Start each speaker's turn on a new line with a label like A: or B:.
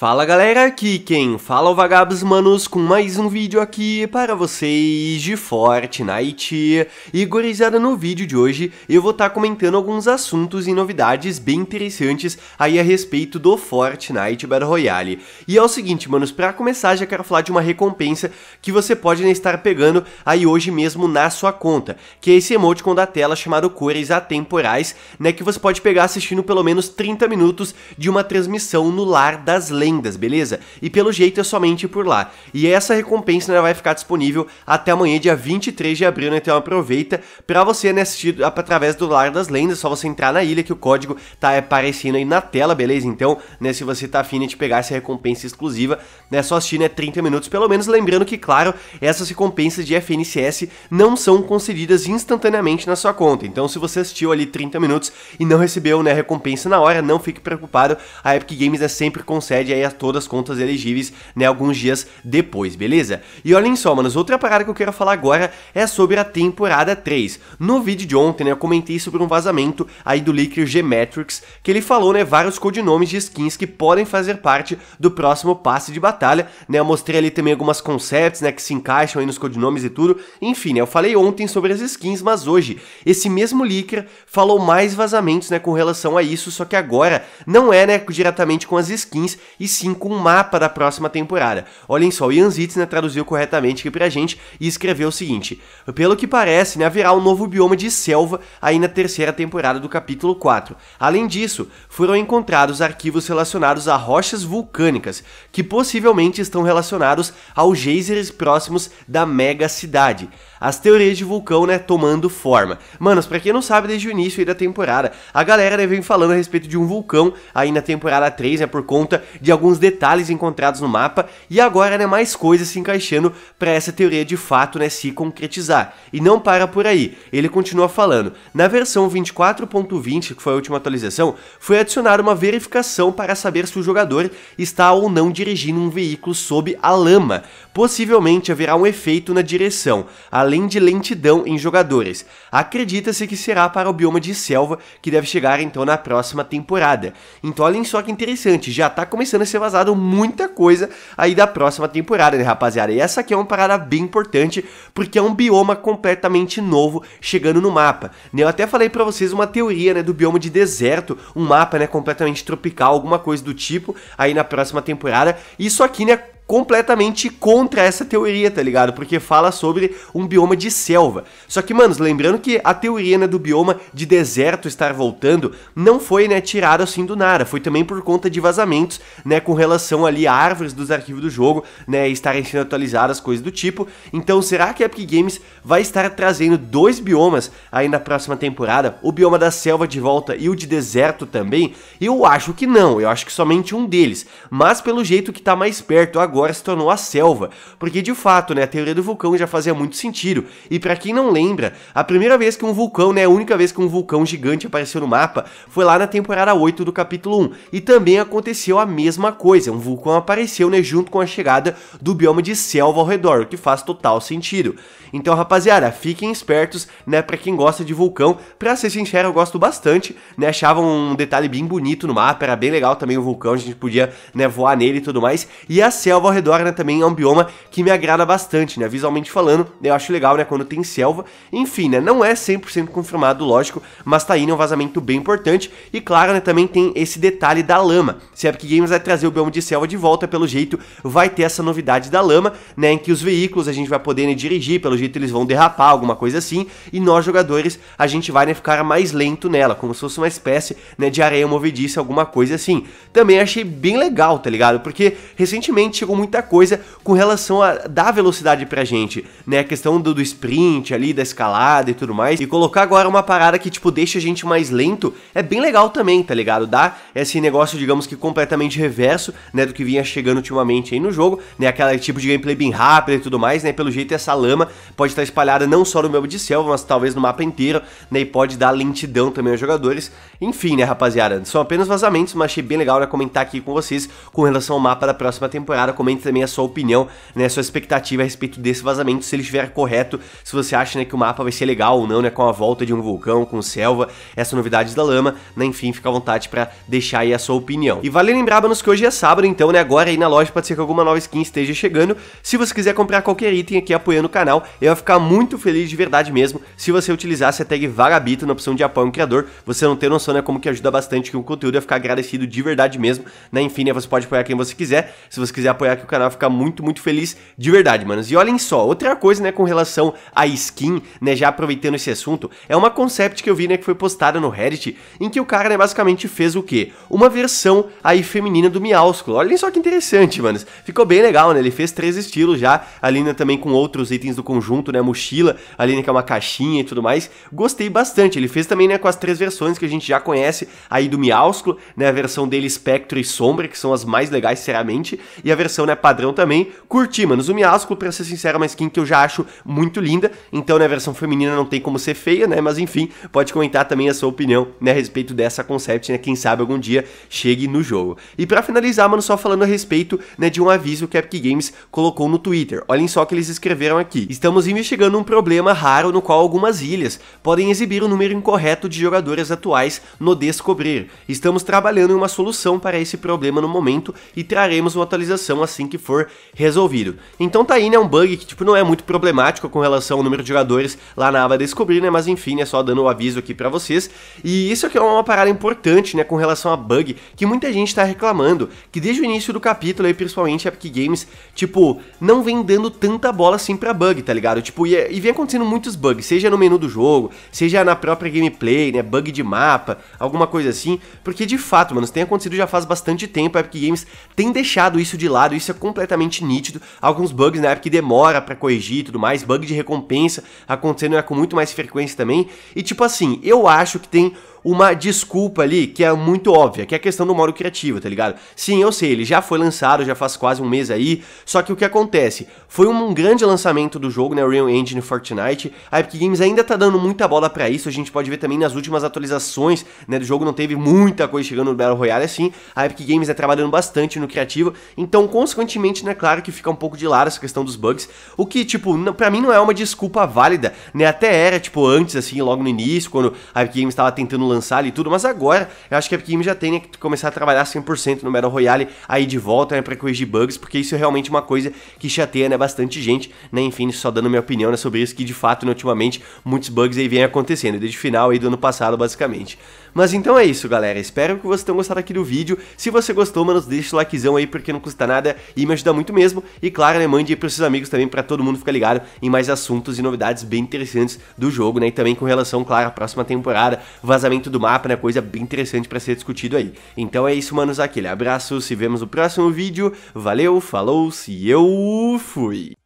A: Fala galera, aqui quem fala é o Vagabos Manos com mais um vídeo aqui para vocês de Fortnite. E gurizada, no vídeo de hoje eu vou estar tá comentando alguns assuntos e novidades bem interessantes aí a respeito do Fortnite Battle Royale. E é o seguinte, manos, para começar já quero falar de uma recompensa que você pode né, estar pegando aí hoje mesmo na sua conta, que é esse emoticon da tela chamado Cores Atemporais, né, que você pode pegar assistindo pelo menos 30 minutos de uma transmissão no Lar das Lentes lendas, beleza? E pelo jeito é somente por lá. E essa recompensa né, vai ficar disponível até amanhã, dia 23 de abril, né? Então aproveita para você né, assistir através do Lar das Lendas, é só você entrar na ilha que o código tá aparecendo aí na tela, beleza? Então, né, se você tá afim né, de pegar essa recompensa exclusiva, né, é só assistir né, 30 minutos pelo menos, lembrando que, claro, essas recompensas de FNCS não são concedidas instantaneamente na sua conta. Então, se você assistiu ali 30 minutos e não recebeu né, recompensa na hora, não fique preocupado, a Epic Games né, sempre concede aí a todas as contas elegíveis, né, alguns dias depois, beleza? E olhem só, manos, outra parada que eu quero falar agora é sobre a temporada 3. No vídeo de ontem, né, eu comentei sobre um vazamento aí do leaker G-Metrics, que ele falou, né, vários codinomes de skins que podem fazer parte do próximo passe de batalha, né, eu mostrei ali também algumas concepts, né, que se encaixam aí nos codinomes e tudo, enfim, né, eu falei ontem sobre as skins, mas hoje, esse mesmo leaker falou mais vazamentos, né, com relação a isso, só que agora não é, né, diretamente com as skins, e sim com um mapa da próxima temporada. Olhem só, o Ian Zitzner traduziu corretamente aqui pra gente e escreveu o seguinte: Pelo que parece, né, haverá um novo bioma de selva aí na terceira temporada do capítulo 4. Além disso, foram encontrados arquivos relacionados a rochas vulcânicas, que possivelmente estão relacionados aos geysers próximos da mega cidade. As teorias de vulcão, né, tomando forma. Manos, pra quem não sabe, desde o início da temporada, a galera né, vem falando a respeito de um vulcão aí na temporada 3, né, por conta de alguns detalhes encontrados no mapa e agora né, mais coisas se encaixando para essa teoria de fato né, se concretizar. E não para por aí, ele continua falando. Na versão 24.20, que foi a última atualização, foi adicionada uma verificação para saber se o jogador está ou não dirigindo um veículo sob a lama. Possivelmente haverá um efeito na direção, além de lentidão em jogadores. Acredita-se que será para o bioma de selva que deve chegar então na próxima temporada. Então olhem só que interessante, já está começando a ser vazado muita coisa aí da próxima temporada, né, rapaziada? E essa aqui é uma parada bem importante, porque é um bioma completamente novo chegando no mapa. Né, eu até falei para vocês uma teoria, né, do bioma de deserto, um mapa, né, completamente tropical, alguma coisa do tipo, aí na próxima temporada. Isso aqui, né, completamente contra essa teoria, tá ligado? Porque fala sobre um bioma de selva. Só que, manos, lembrando que a teoria né, do bioma de deserto estar voltando não foi, né, tirada assim do nada. Foi também por conta de vazamentos, né, com relação ali a árvores dos arquivos do jogo, né, estarem sendo atualizadas, coisas do tipo. Então, será que a Epic Games vai estar trazendo dois biomas aí na próxima temporada? O bioma da selva de volta e o de deserto também? Eu acho que não, eu acho que somente um deles. Mas pelo jeito que tá mais perto agora agora se tornou a selva, porque de fato, né, a teoria do vulcão já fazia muito sentido. E para quem não lembra, a primeira vez que um vulcão, né, a única vez que um vulcão gigante apareceu no mapa foi lá na temporada 8 do capítulo 1. E também aconteceu a mesma coisa, um vulcão apareceu, né, junto com a chegada do bioma de selva ao redor, o que faz total sentido. Então, rapaziada, fiquem espertos, né, para quem gosta de vulcão. para ser sincero, eu gosto bastante, né, achava um detalhe bem bonito no mapa, era bem legal também o vulcão, a gente podia, né, voar nele e tudo mais. E a selva selva ao redor, né, também é um bioma que me agrada bastante, né, visualmente falando, eu acho legal, né, quando tem selva, enfim, né, não é 100% confirmado, lógico, mas tá aí né, um vazamento bem importante, e claro, né, também tem esse detalhe da lama, se a Epic Games vai trazer o bioma de selva de volta, pelo jeito, vai ter essa novidade da lama, né, em que os veículos a gente vai poder, né, dirigir, pelo jeito eles vão derrapar, alguma coisa assim, e nós jogadores, a gente vai, né, ficar mais lento nela, como se fosse uma espécie, né, de areia movediça, alguma coisa assim. Também achei bem legal, tá ligado? Porque recentemente chegou muita coisa com relação a dar velocidade pra gente, né? A questão do, do sprint ali, da escalada e tudo mais. E colocar agora uma parada que, tipo, deixa a gente mais lento é bem legal também, tá ligado? Dá esse negócio, digamos que completamente reverso, né? Do que vinha chegando ultimamente aí no jogo, né? Aquela tipo de gameplay bem rápida e tudo mais, né? Pelo jeito, essa lama pode estar espalhada não só no meu de selva, mas talvez no mapa inteiro, né? E pode dar lentidão também aos jogadores. Enfim, né, rapaziada? São apenas vazamentos, mas achei bem legal, né? Comentar aqui com vocês com relação ao mapa da próxima temporada comente também a sua opinião, né, a sua expectativa a respeito desse vazamento, se ele estiver correto, se você acha né, que o mapa vai ser legal ou não, né, com a volta de um vulcão, com selva, essas novidades da lama, né, enfim, fica à vontade para deixar aí a sua opinião. E vale lembrar, manos, que hoje é sábado, então, né, agora aí na loja pode ser que alguma nova skin esteja chegando, se você quiser comprar qualquer item aqui apoiando o canal, eu vou ficar muito feliz de verdade mesmo se você utilizasse a tag Vagabito na opção de apoio ao criador, você não ter noção, né, como que ajuda bastante que o conteúdo, ia ficar agradecido de verdade mesmo, né, enfim, né, você pode apoiar quem você quiser, se você quiser apoiar é que o canal fica muito, muito feliz de verdade, manos. E olhem só, outra coisa, né, com relação à skin, né, já aproveitando esse assunto, é uma concept que eu vi, né, que foi postada no Reddit, em que o cara, né, basicamente fez o quê? Uma versão aí feminina do Miaúsculo. Olhem só que interessante, manos. Ficou bem legal, né? Ele fez três estilos já, ali, né, também com outros itens do conjunto, né, mochila, ali, né, que é uma caixinha e tudo mais. Gostei bastante. Ele fez também, né, com as três versões que a gente já conhece aí do Miaúsculo, né, a versão dele Spectre e Sombra, que são as mais legais, seriamente, e a versão edição, né, padrão também. Curti, mano. Zumiasco, pra ser sincero, é uma skin que eu já acho muito linda. Então, né, a versão feminina não tem como ser feia, né? Mas enfim, pode comentar também a sua opinião, né, a respeito dessa concept, né? Quem sabe algum dia chegue no jogo. E para finalizar, mano, só falando a respeito, né, de um aviso que a Epic Games colocou no Twitter. Olhem só o que eles escreveram aqui. Estamos investigando um problema raro no qual algumas ilhas podem exibir o um número incorreto de jogadores atuais no descobrir. Estamos trabalhando em uma solução para esse problema no momento e traremos uma atualização a assim que for resolvido. Então tá aí, né, um bug que tipo não é muito problemático com relação ao número de jogadores lá na aba descobrir, né, mas enfim, é né, só dando o um aviso aqui para vocês. E isso aqui é uma parada importante, né, com relação a bug, que muita gente tá reclamando, que desde o início do capítulo aí, principalmente a Epic Games, tipo, não vem dando tanta bola assim pra bug, tá ligado? Tipo, e, é, e vem acontecendo muitos bugs, seja no menu do jogo, seja na própria gameplay, né, bug de mapa, alguma coisa assim, porque de fato, mano, isso tem acontecido já faz bastante tempo, a Epic Games tem deixado isso de lado, isso é completamente nítido. Alguns bugs na né, app que demora para corrigir e tudo mais, bug de recompensa acontecendo né, com muito mais frequência também. E tipo assim, eu acho que tem uma desculpa ali que é muito óbvia, que é a questão do modo Criativo, tá ligado? Sim, eu sei, ele já foi lançado, já faz quase um mês aí, só que o que acontece? Foi um grande lançamento do jogo, né, Real Engine Fortnite, a Epic Games ainda tá dando muita bola para isso, a gente pode ver também nas últimas atualizações, né, do jogo não teve muita coisa chegando no Battle Royale assim, a Epic Games é trabalhando bastante no criativo, então consequentemente, né, claro que fica um pouco de lado essa questão dos bugs, o que, tipo, para mim não é uma desculpa válida, né, até era, tipo, antes assim, logo no início, quando a Epic Games tava tentando lançar ali tudo, mas agora eu acho que a Epic já tem né, que começar a trabalhar 100% no Battle Royale aí de volta, né, pra corrigir bugs, porque isso é realmente uma coisa que chateia, né, bastante gente, né, enfim, só dando minha opinião, né, sobre isso, que de fato, né, ultimamente, muitos bugs aí vêm acontecendo, desde o final aí do ano passado, basicamente. Mas então é isso, galera. Espero que vocês tenham gostado aqui do vídeo. Se você gostou, mano, deixa o likezão aí, porque não custa nada e me ajuda muito mesmo. E claro, né, mande aí pros seus amigos também, pra todo mundo ficar ligado em mais assuntos e novidades bem interessantes do jogo, né? E também com relação, claro, à próxima temporada, vazamento do mapa, né? Coisa bem interessante pra ser discutido aí. Então é isso, manos. Aquele abraço, se vemos no próximo vídeo. Valeu, falou, se eu fui!